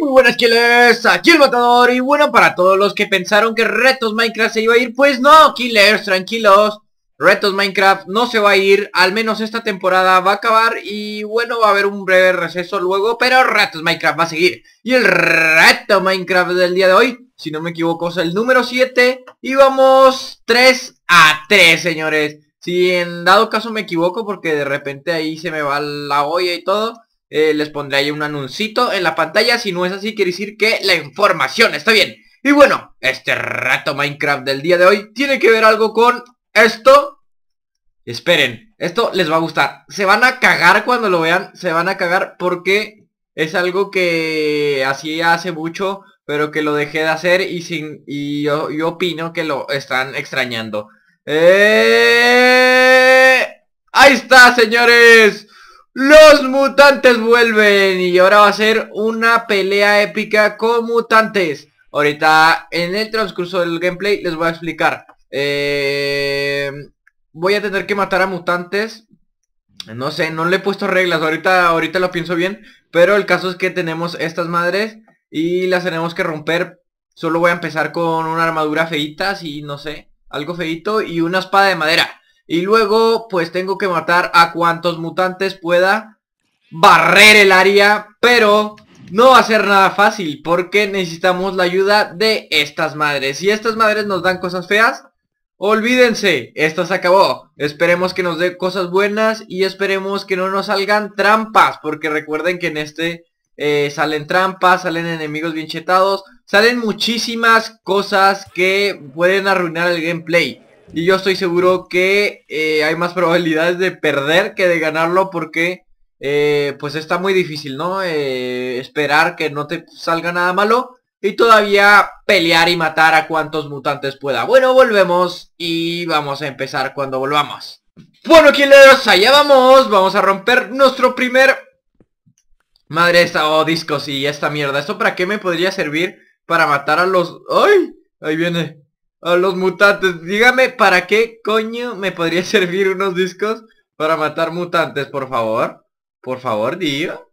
muy buenas Killers, aquí el Matador y bueno para todos los que pensaron que Retos Minecraft se iba a ir, pues no Killers, tranquilos, Retos Minecraft no se va a ir, al menos esta temporada va a acabar y bueno va a haber un breve receso luego, pero Retos Minecraft va a seguir. Y el reto Minecraft del día de hoy, si no me equivoco es el número 7 y vamos 3 a 3 señores. Si en dado caso me equivoco porque de repente ahí se me va la olla y todo... Eh, les pondré ahí un anuncito en la pantalla. Si no es así, quiere decir que la información está bien. Y bueno, este rato Minecraft del día de hoy tiene que ver algo con esto. Esperen, esto les va a gustar. Se van a cagar cuando lo vean. Se van a cagar porque es algo que hacía hace mucho, pero que lo dejé de hacer y, sin, y yo, opino que lo están extrañando. Eh, ahí está, señores. Los mutantes vuelven y ahora va a ser una pelea épica con mutantes. Ahorita en el transcurso del gameplay les voy a explicar. Eh, voy a tener que matar a mutantes. No sé, no le he puesto reglas. Ahorita, ahorita lo pienso bien. Pero el caso es que tenemos estas madres y las tenemos que romper. Solo voy a empezar con una armadura feita, si no sé, algo feito y una espada de madera. Y luego, pues tengo que matar a cuantos mutantes pueda. Barrer el área, pero no va a ser nada fácil porque necesitamos la ayuda de estas madres. Si estas madres nos dan cosas feas, olvídense, esto se acabó. Esperemos que nos dé cosas buenas y esperemos que no nos salgan trampas porque recuerden que en este eh, salen trampas, salen enemigos bien chetados, salen muchísimas cosas que pueden arruinar el gameplay. Y yo estoy seguro que eh, hay más probabilidades de perder que de ganarlo porque eh, pues está muy difícil, ¿no? Eh, esperar que no te salga nada malo y todavía pelear y matar a cuantos mutantes pueda. Bueno, volvemos y vamos a empezar cuando volvamos. Bueno, killers, allá vamos. Vamos a romper nuestro primer... Madre esta, oh, discos y esta mierda. ¿Esto para qué me podría servir? Para matar a los... ¡Ay! Ahí viene a los mutantes. Dígame, ¿para qué coño me podría servir unos discos para matar mutantes, por favor? Por favor, tío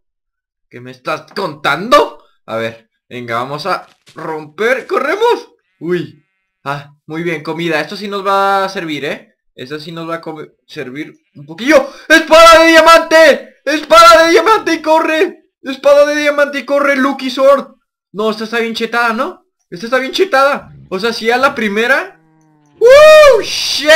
¿Qué me estás contando? A ver, venga, vamos a romper. ¡Corremos! Uy. Ah, muy bien, comida. Esto sí nos va a servir, ¿eh? Esto sí nos va a servir un poquillo. ¡Espada de diamante! ¡Espada de diamante y corre! ¡Espada de diamante y corre, Lucky Sword! No, esta está bien chetada, ¿no? Esta está bien chetada. O sea, si a la primera... ¡Uh! ¡Shit!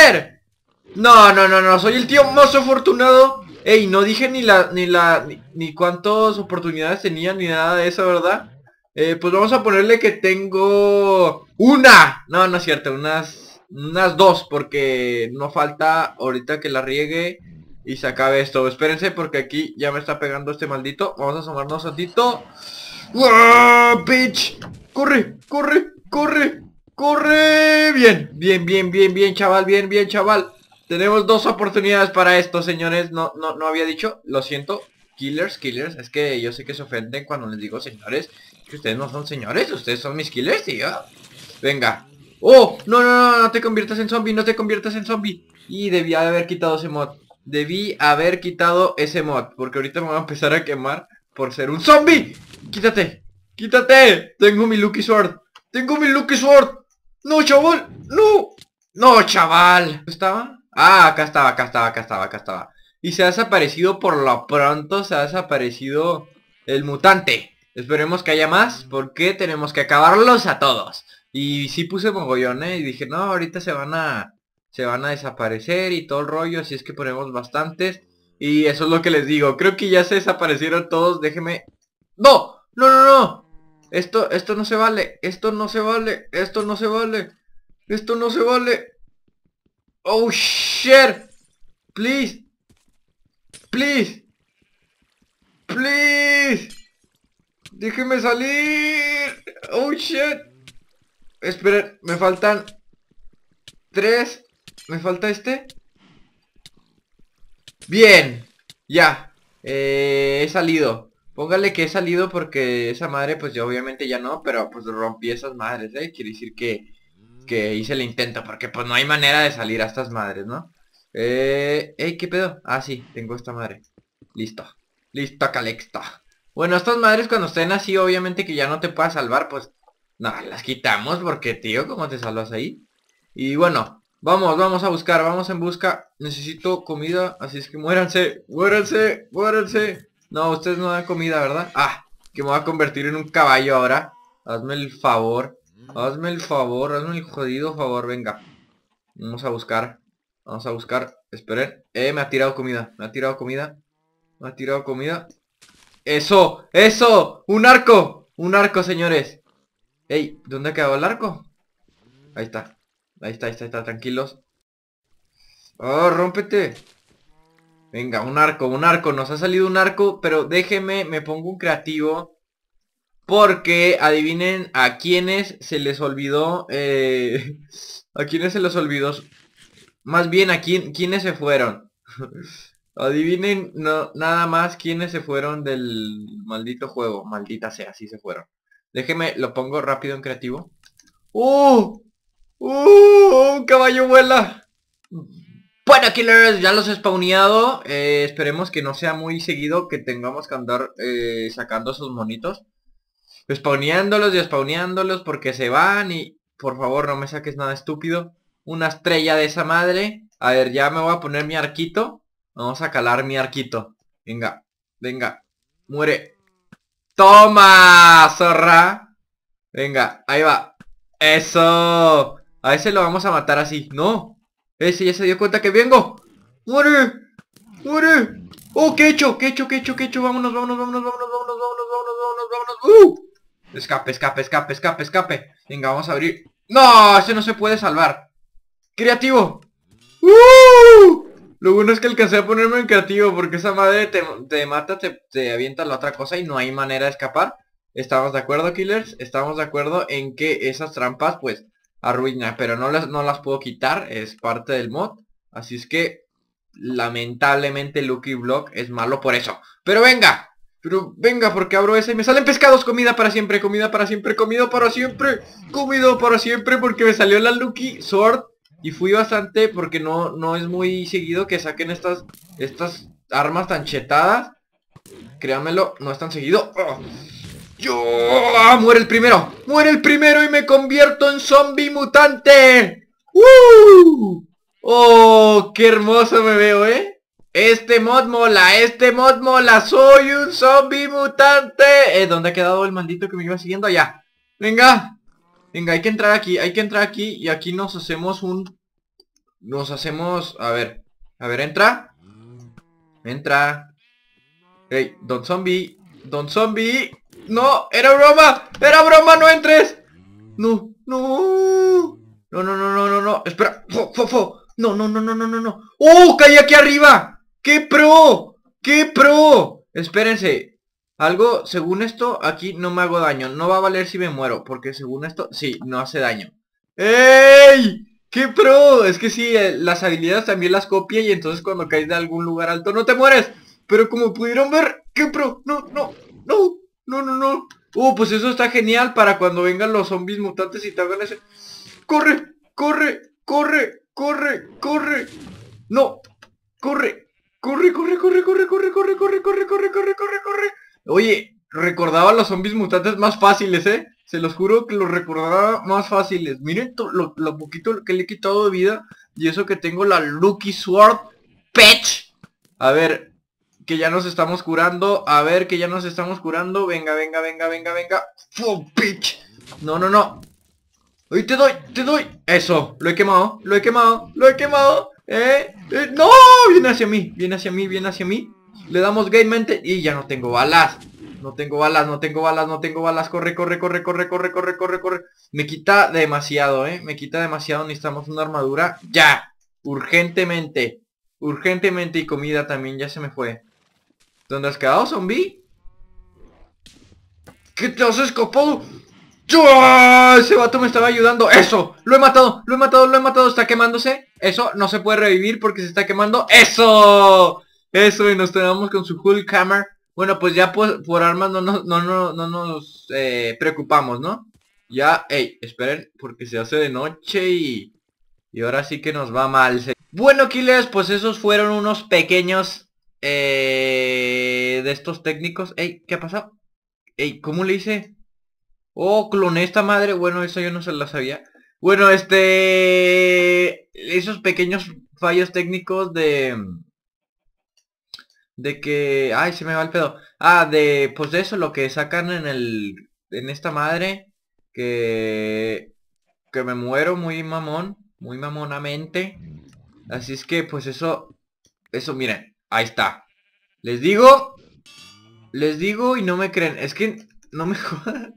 No, no, no, no, soy el tío más afortunado. Ey, no dije ni la, ni la, ni, cuántas oportunidades tenía, ni nada de eso, ¿verdad? Eh, pues vamos a ponerle que tengo una. No, no es cierto, unas, unas dos, porque no falta ahorita que la riegue y se acabe esto. Espérense, porque aquí ya me está pegando este maldito. Vamos a asomarnos Tito ¡Uah, bitch! ¡Corre, corre, corre! Corre bien, bien, bien, bien, bien, chaval, bien, bien, chaval. Tenemos dos oportunidades para esto, señores. No, no, no había dicho, lo siento. Killers, killers, es que yo sé que se ofenden cuando les digo señores. Que ustedes no son señores, ustedes son mis killers, tío. Venga. Oh, no, no, no, no te conviertas en zombie, no te conviertas en zombie. Y debía haber quitado ese mod. Debí haber quitado ese mod, porque ahorita me voy a empezar a quemar por ser un zombie. Quítate, quítate. Tengo mi Lucky Sword. Tengo mi Lucky Sword. No, chaval. No. No, chaval. ¿Estaba? Ah, acá estaba, acá estaba, acá estaba, acá estaba. Y se ha desaparecido por lo pronto, se ha desaparecido el mutante. Esperemos que haya más, porque tenemos que acabarlos a todos. Y sí puse mogollón eh y dije, no, ahorita se van a se van a desaparecer y todo el rollo, así es que ponemos bastantes. Y eso es lo que les digo, creo que ya se desaparecieron todos, Déjeme... ¡No! ¡No, no, no! Esto, esto no se vale. Esto no se vale. Esto no se vale. Esto no se vale. Oh, shit. Please. Please. Please. Déjeme salir. Oh, shit. Esperen, me faltan tres. Me falta este. Bien. Ya. Eh, he salido. Póngale que he salido porque esa madre, pues yo obviamente ya no, pero pues rompí esas madres, ¿eh? Quiere decir que, hice el intento, porque pues no hay manera de salir a estas madres, ¿no? Eh, ¿eh? ¿qué pedo? Ah, sí, tengo esta madre. Listo. Listo, Calexta. Bueno, estas madres cuando estén así, obviamente que ya no te puedas salvar, pues... No, las quitamos porque, tío, ¿cómo te salvas ahí? Y bueno, vamos, vamos a buscar, vamos en busca. Necesito comida, así es que muéranse, muéranse, muéranse. No, ustedes no dan comida, ¿verdad? Ah, que me voy a convertir en un caballo ahora. Hazme el favor. Hazme el favor, hazme el jodido favor, venga. Vamos a buscar. Vamos a buscar. Esperen. Eh, me ha tirado comida. Me ha tirado comida. Me ha tirado comida. ¡Eso! ¡Eso! ¡Un arco! ¡Un arco, señores! Ey, ¿dónde ha quedado el arco? Ahí está. Ahí está, ahí está, ahí está. Tranquilos. ¡Oh, rómpete! Venga, un arco, un arco. Nos ha salido un arco, pero déjeme, me pongo un creativo. Porque adivinen a quienes se les olvidó. Eh, a quienes se les olvidó. Más bien a quién, quienes se fueron. adivinen no, nada más quiénes se fueron del maldito juego. Maldita sea, así se fueron. Déjeme, lo pongo rápido en creativo. ¡Uh! ¡Uh! ¡Un caballo vuela! Bueno, killers, ya los he spawneado. Eh, esperemos que no sea muy seguido que tengamos que andar eh, sacando esos monitos. Spawneándolos y spawneándolos porque se van y... Por favor, no me saques nada estúpido. Una estrella de esa madre. A ver, ya me voy a poner mi arquito. Vamos a calar mi arquito. Venga, venga. Muere. ¡Toma, zorra! Venga, ahí va. ¡Eso! A ese lo vamos a matar así. ¡No! Ese eh, ya se dio cuenta que vengo. ¡Muere! ¡Muere! ¡Oh, qué hecho! ¿Qué hecho? ¿Qué hecho? ¿Qué hecho? Vámonos, vámonos, vámonos, vámonos, vámonos, vámonos, vámonos, vámonos, ¡Uh! Escape, escape, escape, escape, escape. Venga, vamos a abrir. ¡No! Ese no se puede salvar. ¡Creativo! ¡Uh! Lo bueno es que alcancé a ponerme en creativo porque esa madre te, mata, te, te avienta la otra cosa y no hay manera de escapar. Estamos de acuerdo, killers. Estamos de acuerdo en que esas trampas, pues, arruina, pero no las, no las puedo quitar, es parte del mod. Así es que lamentablemente Lucky Block es malo por eso. Pero venga, pero venga porque abro ese y me salen pescados, comida para siempre, comida para siempre, comida para siempre, comida para siempre porque me salió la Lucky Sword. Y fui bastante porque no, no es muy seguido que saquen estas, estas armas tan chetadas. Créanmelo, no es tan seguido. Yo ah, muere el primero. Muere el primero y me convierto en zombie mutante. ¡Uh! ¡Oh, qué hermoso me veo, eh! Este mod mola, este mod mola, soy un zombie mutante. Eh, ¿dónde ha quedado el maldito que me iba siguiendo allá? Venga, venga, hay que entrar aquí, hay que entrar aquí y aquí nos hacemos un... Nos hacemos... A ver, a ver, entra. Entra. Hey, don zombie, don zombie. No, era broma. Era broma, no entres. No, no. No, no, no, no, no, no. Espera. Fo, fo, fo. No, no, no, no, no, no, no. ¡Oh! Caí aquí arriba. ¡Qué pro! ¡Qué pro! Espérense. Algo, según esto, aquí no me hago daño. No va a valer si me muero. Porque según esto, sí, no hace daño. ¡Ey! ¡Qué pro! Es que sí, eh, las habilidades también las copia y entonces cuando caes de algún lugar alto no te mueres. Pero como pudieron ver, ¡qué pro! No, no, no. No, no, no. oh pues eso está genial para cuando vengan los zombies mutantes y te hagan ese... ¡Corre! ¡Corre! ¡Corre! ¡Corre! ¡Corre! ¡No! ¡Corre! ¡Corre, corre, corre, corre, corre, corre, corre, corre, corre, corre, corre, corre! Oye, recordaba los zombies mutantes más fáciles, ¿eh? Se los juro que los recordaba más fáciles. Miren lo, lo, poquito que le he quitado de vida y eso que tengo la Lucky Sword Patch. A ver, que ya nos estamos curando. A ver, que ya nos estamos curando. Venga, venga, venga, venga, venga. ¡Fuck, No, no, no. ¡Uy, te doy! ¡Te doy! Eso, lo he quemado, lo he quemado, lo he quemado. ¿eh? ¿Eh? ¡No! Viene hacia mí, viene hacia mí, viene hacia mí. Le damos game mente y ya no tengo balas. No tengo balas, no tengo balas, no tengo balas. Corre, corre, corre, corre, corre, corre, corre, corre. Me quita demasiado, ¿eh? Me quita demasiado. Necesitamos una armadura. Ya. Urgentemente. Urgentemente y comida también. Ya se me fue. ¿Dónde has quedado, zombie? ¿Qué te has escapado? ¡Chua! ¡Ah! Ese vato me estaba ayudando. ¡Eso! ¡Lo he matado! ¡Lo he matado! ¡Lo he matado! ¿Está quemándose? Eso no se puede revivir porque se está quemando. ¡Eso! Eso, y nos tenemos con su cool camera Bueno, pues ya pues, por, armas no, no, no, no, no nos eh, preocupamos, ¿no? Ya, ey, esperen, porque se hace de noche y... Y ahora sí que nos va mal. Bueno, Kiles, pues esos fueron unos pequeños... Eh de estos técnicos. Ey, ¿qué ha pasado? Ey, ¿cómo le hice? Oh, cloné esta madre. Bueno, eso yo no se la sabía. Bueno, este... Esos pequeños fallos técnicos de... De que... Ay, se me va el pedo. Ah, de... Pues de eso, lo que sacan en el... En esta madre. Que... Que me muero muy mamón. Muy mamonamente. Así es que, pues eso... Eso, miren. Ahí está. Les digo les digo y no me creen. Es que no me jodan.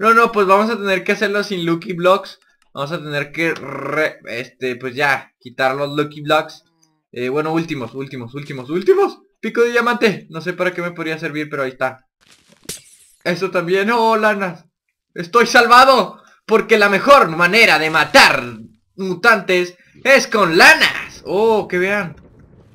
No, no, pues vamos a tener que hacerlo sin Lucky Blocks. Vamos a tener que, este, pues ya, quitar los Lucky Blocks. Eh, bueno, últimos, últimos, últimos, últimos. Pico de diamante. No sé para qué me podría servir, pero ahí está. Eso también. Oh, lanas. Estoy salvado. Porque la mejor manera de matar mutantes es con lanas. Oh, que vean.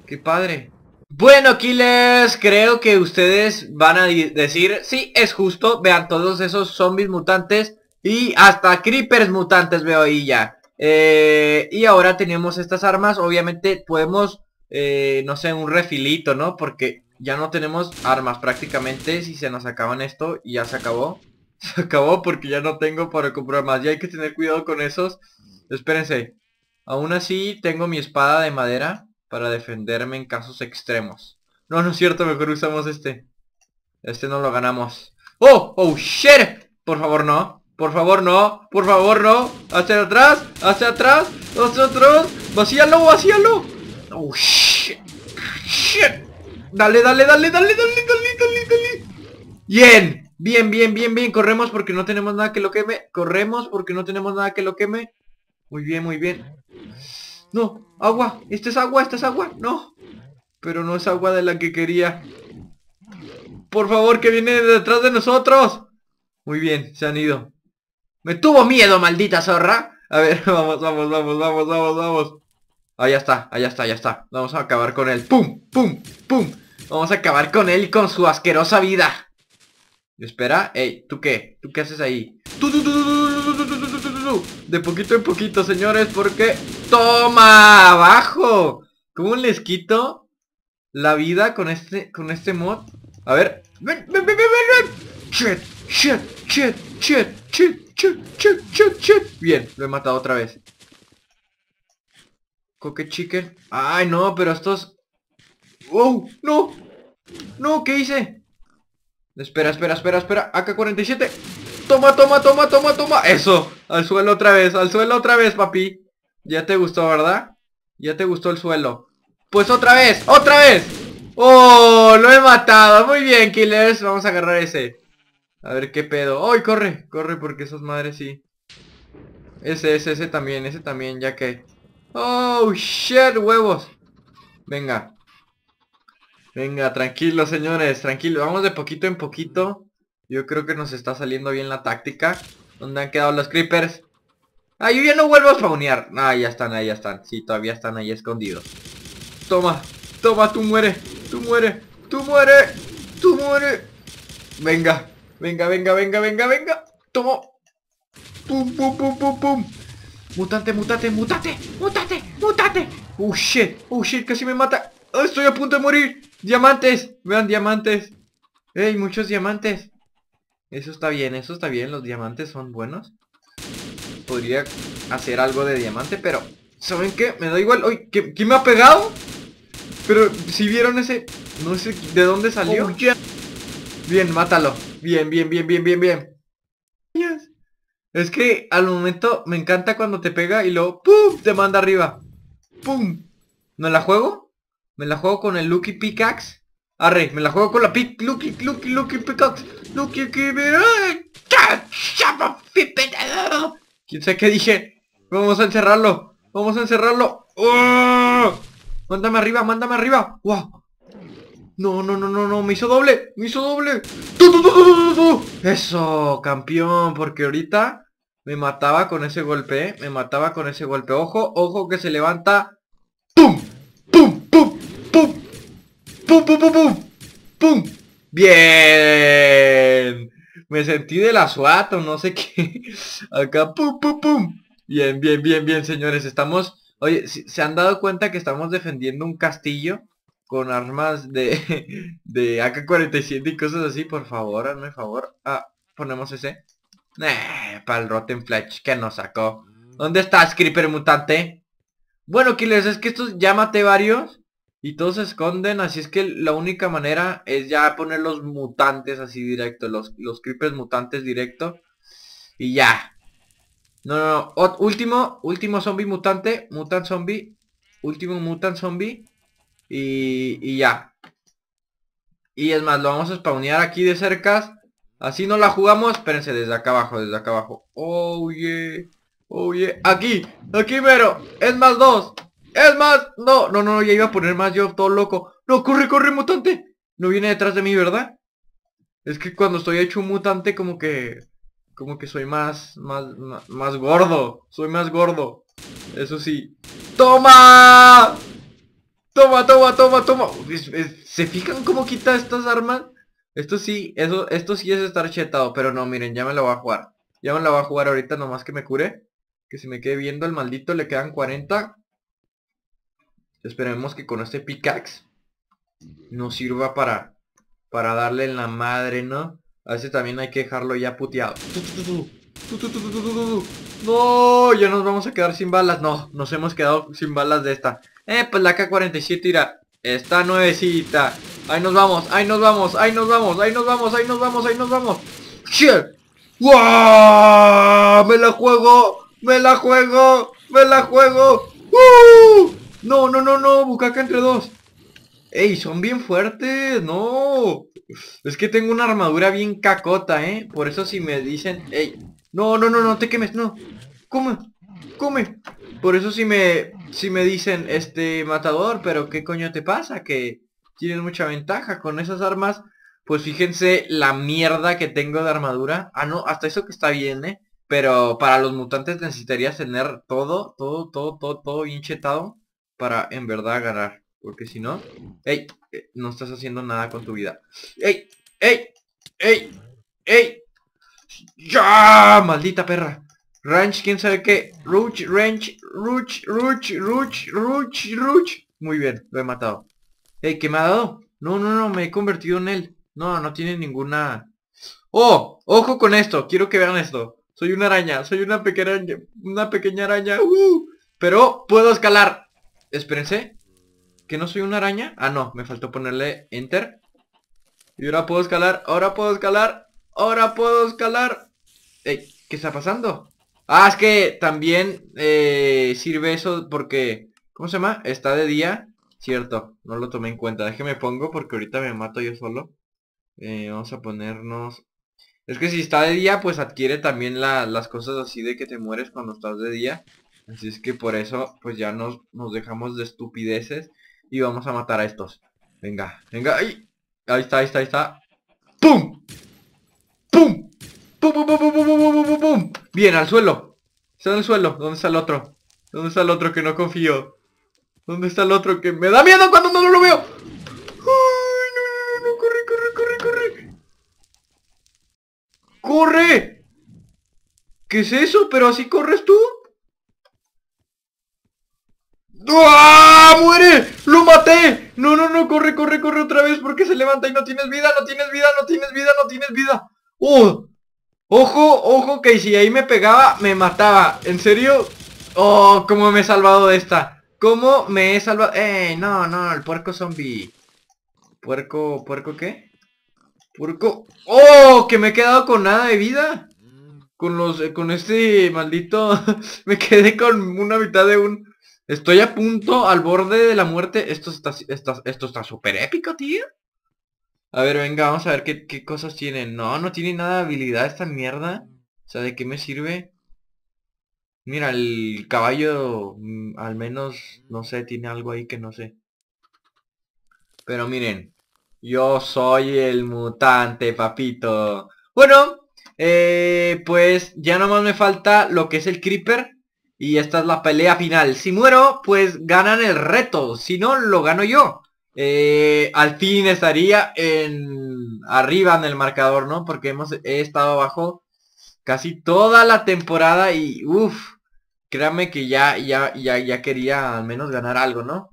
Qué padre. Bueno, Killers, creo que ustedes van a decir, sí, es justo, vean todos esos zombies mutantes y hasta creepers mutantes veo ahí ya. Eh, y ahora tenemos estas armas, obviamente podemos, eh, no sé, un refilito, ¿no? Porque ya no tenemos armas prácticamente, si se nos acaban esto y ya se acabó. Se acabó porque ya no tengo para comprar más, ya hay que tener cuidado con esos. Espérense, aún así tengo mi espada de madera para defenderme en casos extremos. No, no es cierto, mejor usamos este. Este no lo ganamos. ¡Oh! ¡Oh, shit! Por favor, no. Por favor, no. Por favor, no. Hacia atrás. Hacia atrás. Hacia atrás. Vacíalo, vacíalo. ¡Oh, shit! ¡Shit! Dale, dale, dale, dale, dale, dale, dale, dale. Bien. Bien, bien, bien, bien. Corremos porque no tenemos nada que lo queme. Corremos porque no tenemos nada que lo queme. Muy bien, muy bien no, agua, esta es agua, esta es agua, no. Pero no es agua de la que quería. Por favor, que viene detrás de nosotros. Muy bien, se han ido. Me tuvo miedo, maldita zorra. A ver, vamos, vamos, vamos, vamos, vamos, vamos. Ahí está, ahí está, ya está. Vamos a acabar con él. ¡Pum! ¡Pum! ¡Pum! Vamos a acabar con él y con su asquerosa vida. Espera, ey, ¿tú qué? ¿Tú qué haces ahí? De poquito en poquito, señores, porque... ¡Toma! ¡Abajo! ¿Cómo les quito la vida con este, con este mod? A ver... ¡Ven, ven, ven, ven, shit Bien, lo he matado otra vez. Coque chicken. Ay, no, pero estos... ¡Oh! ¡No! ¡No! ¿Qué hice? Espera, espera, espera, espera. AK-47. Toma, toma, toma, toma, toma. Eso. Al suelo otra vez, al suelo otra vez, papi. Ya te gustó, ¿verdad? Ya te gustó el suelo. Pues otra vez, otra vez. Oh, lo he matado. Muy bien, killers. Vamos a agarrar ese. A ver qué pedo. ¡Ay, oh, corre! Corre porque esas madres sí. Ese, ese, ese también, ese también, ya que. ¡Oh, shit, huevos! Venga. Venga, tranquilo, señores, tranquilo. Vamos de poquito en poquito. Yo creo que nos está saliendo bien la táctica. ¿Dónde han quedado los creepers? Ah, yo ya no vuelvo a spawnear. Ah, ya están, ahí ya están. Sí, todavía están ahí escondidos. Toma, toma, tú muere. Tú muere, tú muere, tú muere. Venga, venga, venga, venga, venga, venga. Toma. Pum, pum, pum, pum, pum. Mutante, mutante, mutante! mutante mutate. Oh shit, oh shit, casi me mata. estoy a punto de morir. Diamantes, vean diamantes. ¡Ey! muchos diamantes. Eso está bien, eso está bien. Los diamantes son buenos. Podría hacer algo de diamante, pero... ¿Saben qué? Me da igual. ¡Uy! ¿Quién me ha pegado? Pero si vieron ese... No sé de dónde salió. Bien, mátalo. Bien, bien, bien, bien, bien, bien. Es que al momento me encanta cuando te pega y luego ¡pum! te manda arriba. ¡Pum! ¿Me la juego? ¿Me la juego con el Lucky Pickaxe? Arre, me la juego con la Pick Lucky, Lucky, Lucky Pickaxe quiero que que ¿Quién sabe qué dije? Vamos a encerrarlo. Vamos a encerrarlo. ¡Oh! Mándame arriba, mándame arriba. ¡Wow! No, no, no, no, no. Me hizo doble. Me hizo doble. Eso, campeón. Porque ahorita me mataba con ese golpe. Me mataba con ese golpe. Ojo, ojo que se levanta. ¡Pum! ¡Pum! ¡Pum! ¡Pum! ¡Pum! ¡Pum! ¡Pum! ¡Pum! ¡Pum! ¡Bien! me sentí de la suata, o no sé qué. Acá, pum, pum, pum. Bien, bien, bien, bien, señores. Estamos, oye, ¿se han dado cuenta que estamos defendiendo un castillo? con armas de, de AK-47 y cosas así, por favor, hazme favor. Ah, ponemos ese. Eh, para el Rotten Flash que nos sacó. ¿Dónde estás, Creeper Mutante? Bueno, Killers, es que estos, llámate varios. Y todos se esconden, así es que la única manera es ya poner los mutantes así directo, los, los creepers mutantes directo. Y ya. No, no, no. último, último zombie mutante, mutant zombie, último mutant zombie. Y, y ya. Y es más, lo vamos a spawnear aquí de cercas. Así no la jugamos, espérense, desde acá abajo, desde acá abajo. Oh, yeah. Oh, yeah. Aquí, aquí mero. Es más dos. ¡Es más! ¡No! No, no, ya iba a poner más yo todo loco. ¡No, corre, corre, mutante! No viene detrás de mí, ¿verdad? Es que cuando estoy hecho un mutante como que... Como que soy más... Más, más, más gordo. Soy más gordo. Eso sí. ¡Toma! ¡Toma, toma, toma, toma! ¿Se fijan cómo quita estas armas? Esto sí, eso, esto sí es estar chetado, pero no, miren, ya me la voy a jugar. Ya me la voy a jugar ahorita nomás que me cure. Que si me quede viendo el maldito le quedan 40. Esperemos que con este pickaxe nos sirva para, para darle en la madre, ¿no? A ese también hay que dejarlo ya puteado. No, ya nos vamos a quedar sin balas. No, nos hemos quedado sin balas de esta. Eh, pues la K-47 irá. Está nuevecita. Ahí nos vamos, ahí nos vamos, ahí nos vamos, ahí nos vamos, ahí nos vamos, ahí nos vamos. ¡Shit! ¡Wow! ¡Me la juego! ¡Me la juego! ¡Me la juego! No, no, no, no, bucaca entre dos. Ey, son bien fuertes, no. Es que tengo una armadura bien cacota, ¿eh? Por eso si me dicen... Ey, no, no, no, no te quemes, no. Come, come. Por eso si me, si me dicen, este, matador, pero ¿qué coño te pasa? Que tienes mucha ventaja con esas armas. Pues fíjense la mierda que tengo de armadura. Ah, no, hasta eso que está bien, ¿eh? Pero para los mutantes necesitarías tener todo, todo, todo, todo, todo bien chetado para en verdad ganar. Porque si no... ¡Ey! Eh, no estás haciendo nada con tu vida. ¡Ey! ¡Ey! ¡Ey! ¡Ey! ¡Ya! ¡Maldita perra! Ranch, quién sabe qué. Ruch, Ranch, Ruch, Ruch, Ruch, Ruch, Ruch. Muy bien, lo he matado. ¡Ey! ¿Qué me ha dado? No, no, no, me he convertido en él. No, no tiene ninguna... ¡Oh! ¡Ojo con esto! Quiero que vean esto. Soy una araña, soy una pequeña, una pequeña araña. ¡Uh! Pero puedo escalar. Espérense. ¿Que no soy una araña? Ah, no. Me faltó ponerle enter. Y ahora puedo escalar. Ahora puedo escalar. Ahora puedo escalar. ¿qué está pasando? Ah, es que también eh, sirve eso porque... ¿Cómo se llama? Está de día. Cierto, no lo tomé en cuenta. Déjeme pongo porque ahorita me mato yo solo. Eh, vamos a ponernos... Es que si está de día, pues adquiere también las cosas así de que te mueres cuando estás de día. Así es que por eso, pues ya nos, nos dejamos de estupideces y vamos a matar a estos. Venga, venga, ahí. Ahí está, ahí está, ahí está. ¡Pum! ¡Pum! ¡Pum, pum, pum, pum, pum, pum, pum, pum! Bien, al suelo. Está en el suelo. ¿Dónde está el otro? ¿Dónde está el otro que no confío? ¿Dónde está el otro que me da miedo cuando no lo veo? ¡Ay, no, no! ¡Corre, corre, corre, corre! ¡Corre! ¿Qué es eso? ¿Pero así corres tú? ¡Ah! ¡Muere! ¡Lo maté! No, no, no, corre, corre, corre otra vez porque se levanta y no tienes vida, no tienes vida, no tienes vida, no tienes vida. ¡Uh! Ojo, ojo, que si ahí me pegaba, me mataba. ¿En serio? ¡Oh! ¿Cómo me he salvado de esta? ¿Cómo me he salvado? ¡Eh! No, no, el puerco zombie. ¿Puerco, puerco qué? Puerco... ¡Oh! Que me he quedado con nada de vida. Con los, eh, con este maldito... me quedé con una mitad de un... Estoy a punto, al borde de la muerte. Esto está esto está súper épico, tío. A ver, venga, vamos a ver qué, cosas tienen. No, no tiene nada de habilidad esta mierda. O sea, ¿de qué me sirve? Mira, el caballo mm, al menos, no sé, tiene algo ahí que no sé. Pero miren, yo soy el mutante, papito. Bueno, eh, pues ya nomás me falta lo que es el creeper. Y esta es la pelea final. Si muero, pues ganan el reto. Si no, lo gano yo. Eh, al fin estaría en arriba en el marcador, ¿no? Porque hemos he estado abajo casi toda la temporada y uff, créanme que ya, ya, ya, quería al menos ganar algo, ¿no?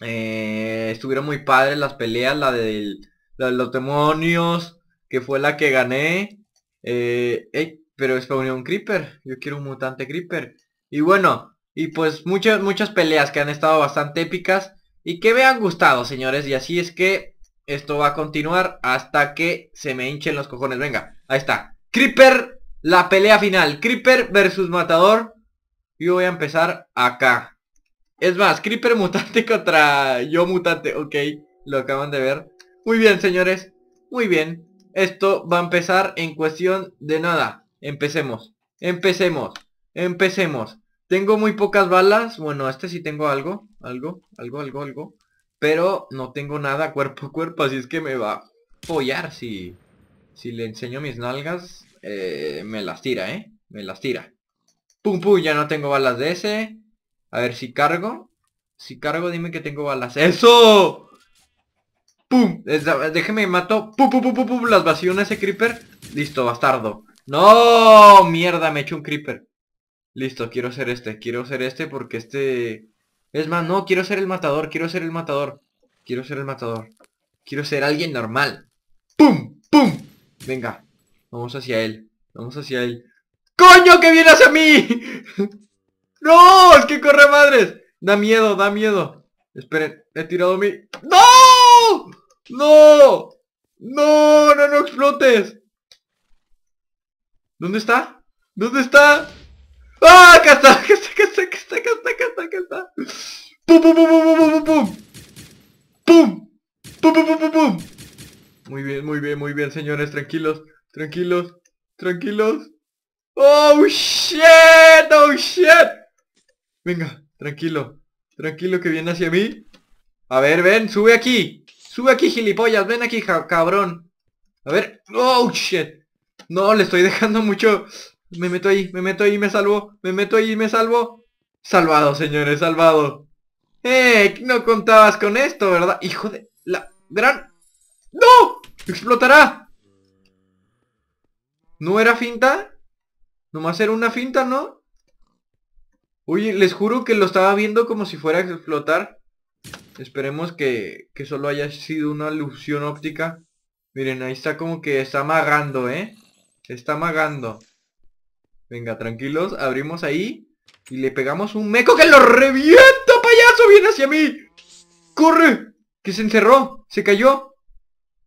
Eh, estuvieron muy padres las peleas, la, de los demonios, que fue la que gané. Eh, pero spawné un creeper. Yo quiero un mutante creeper. Y bueno, y pues muchas, muchas peleas que han estado bastante épicas. Y que me han gustado, señores. Y así es que esto va a continuar hasta que se me hinchen los cojones. Venga, ahí está. Creeper, la pelea final. Creeper versus Matador. Yo voy a empezar acá. Es más, Creeper mutante contra yo mutante. Ok, lo acaban de ver. Muy bien, señores. Muy bien. Esto va a empezar en cuestión de nada. Empecemos. Empecemos. Empecemos. Tengo muy pocas balas. Bueno, este sí tengo algo. Algo, algo, algo, algo. Pero no tengo nada cuerpo a cuerpo. Así es que me va a follar si, si le enseño mis nalgas. Eh, me las tira, ¿eh? Me las tira. Pum, pum. Ya no tengo balas de ese. A ver si cargo. Si cargo, dime que tengo balas. ¡Eso! ¡Pum! Déjeme mato. ¡Pum, pum, pum, pum, pum! Las vacío en ese creeper. Listo, bastardo. ¡No! Mierda, me hecho un creeper. Listo, quiero ser este. Quiero ser este porque este... Es más, no, quiero ser el matador. Quiero ser el matador. Quiero ser el matador. Quiero ser alguien normal. ¡Pum! ¡Pum! Venga. Vamos hacia él. Vamos hacia él. ¡Coño que viene hacia mí! ¡No! ¡Es que corre madres! Da miedo, da miedo. Esperen, he tirado mi... ¡No! ¡No! ¡No! ¡No, no explotes! ¿Dónde está? ¿Dónde está? ¡Ah! ¡Acá está! ¡Acá está! ¡Acá está! ¡Acá está! ¡Acá está! pum, pum, pum, pum, pum, pum! ¡Pum! ¡Pum, pum, pum, Muy bien, muy bien, muy bien, señores. Tranquilos, tranquilos, tranquilos. ¡Oh, shit! ¡Oh, shit! Venga, tranquilo. Tranquilo que viene hacia mí. A ver, ven, sube aquí. Sube aquí, gilipollas. Ven aquí, cabrón. A ver. ¡Oh, shit! No, le estoy dejando mucho. Me meto ahí, me meto ahí, me salvo. Me meto ahí, me salvo. Salvado, señores, salvado. ¡Eh! No contabas con esto, ¿verdad? Hijo de... La gran... ¡No! ¡Explotará! ¿No era finta? Nomás era una finta, ¿no? Oye, les juro que lo estaba viendo como si fuera a explotar. Esperemos que, solo haya sido una alusión óptica. Miren, ahí está como que está amarrando, ¿eh? Está magando. Venga, tranquilos. Abrimos ahí. Y le pegamos un meco que lo revienta, payaso. Viene hacia mí. ¡Corre! Que se encerró. Se cayó.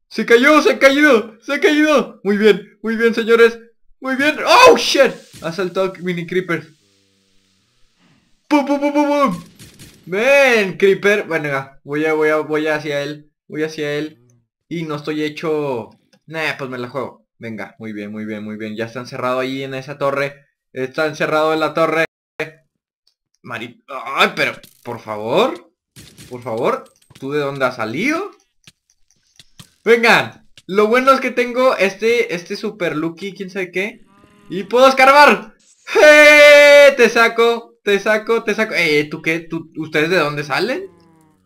Se cayó, se ha caído. Se ha caído. Muy bien, muy bien, señores. Muy bien. ¡Oh, shit! Ha saltado mini creeper. ¡Pum, pum, pum, pum, pum! ¡Ven, creeper! Bueno, Voy a, voy a, voy hacia él. Voy hacia él. Y no estoy hecho... Nah, pues me la juego. Venga, muy bien, muy bien, muy bien. Ya está encerrado ahí en esa torre. Está encerrado en la torre. Mari... Ay, pero, por favor. Por favor. ¿Tú de dónde has salido? Vengan. Lo bueno es que tengo este, este super lucky, quién sabe qué. Y puedo escarbar. ¡Eh! Te saco, te saco, te saco. Eh, ¿tú qué? ¿Tú, ¿Ustedes de dónde salen?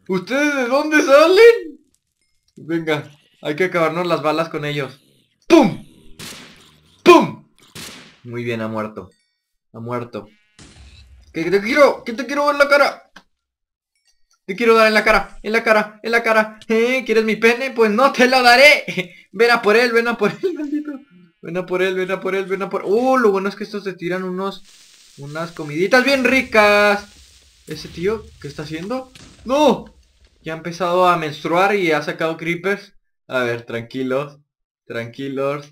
¿Ustedes de dónde salen? Venga, hay que acabarnos las balas con ellos. ¡Pum! ¡Pum! Muy bien, ha muerto. Ha muerto. ¡Que te quiero! ¡Que te quiero en la cara! Te quiero dar en la cara, en la cara, en la cara. ¿Eh? ¿Quieres mi pene? Pues no te lo daré. Ven a por él, ven a por él, maldito. Ven a por él, ven a por él, ven a por... ¡Uh! Lo bueno es que estos te tiran unos... Unas comiditas bien ricas. ¿Ese tío qué está haciendo? ¡No! Ya ha empezado a menstruar y ha sacado creepers. A ver, tranquilos tranquilos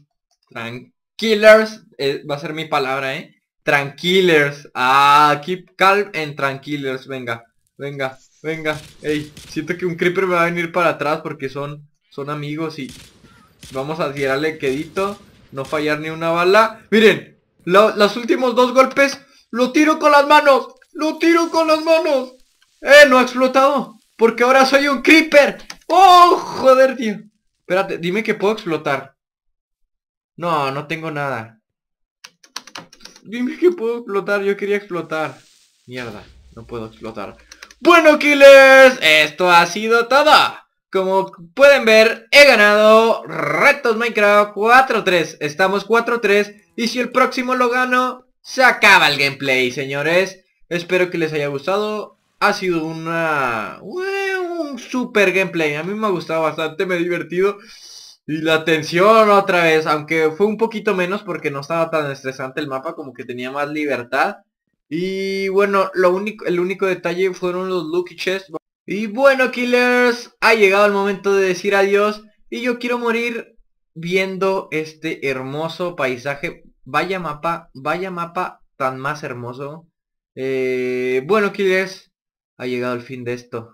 Tranquilers. Eh, va a ser mi palabra, ¿eh? Tranquilers. Ah, keep calm en tranquilers. Venga, venga, venga. Ey, siento que un creeper me va a venir para atrás porque son, son amigos y vamos a tirarle quedito. No fallar ni una bala. Miren, los últimos dos golpes lo tiro con las manos. Lo tiro con las manos. Eh, no ha explotado. Porque ahora soy un creeper. Oh, joder, tío. Espérate, dime que puedo explotar. No, no tengo nada. Dime que puedo explotar, yo quería explotar. Mierda, no puedo explotar. Bueno, killers, esto ha sido todo. Como pueden ver, he ganado Retos Minecraft 4-3. Estamos 4-3. Y si el próximo lo gano, se acaba el gameplay, señores. Espero que les haya gustado ha sido una un super gameplay. A mí me ha gustado bastante, me he divertido. Y la tensión otra vez, aunque fue un poquito menos porque no estaba tan estresante el mapa, como que tenía más libertad. Y bueno, lo único, el único detalle fueron los Lucky Chests. Y bueno, killers, ha llegado el momento de decir adiós. Y yo quiero morir viendo este hermoso paisaje. Vaya mapa, vaya mapa tan más hermoso. Eh, bueno, killers, ha llegado el fin de esto.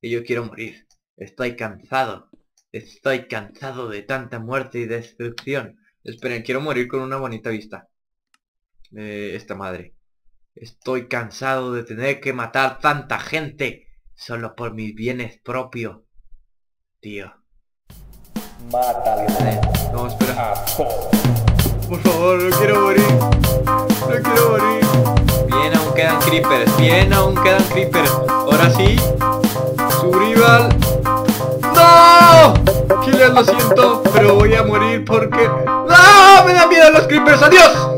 Y yo quiero morir. Estoy cansado. Estoy cansado de tanta muerte y destrucción. Esperen, quiero morir con una bonita vista. Eh, esta madre. Estoy cansado de tener que matar tanta gente. Solo por mis bienes propios. Tío. Mátale. No, espera. Por favor, no quiero morir. No quiero morir quedan creepers. Bien, aún quedan creepers. Ahora sí. Su rival. ¡No! Chile, lo siento, pero voy a morir porque... ¡No! ¡Me dan miedo los creepers! ¡Adiós!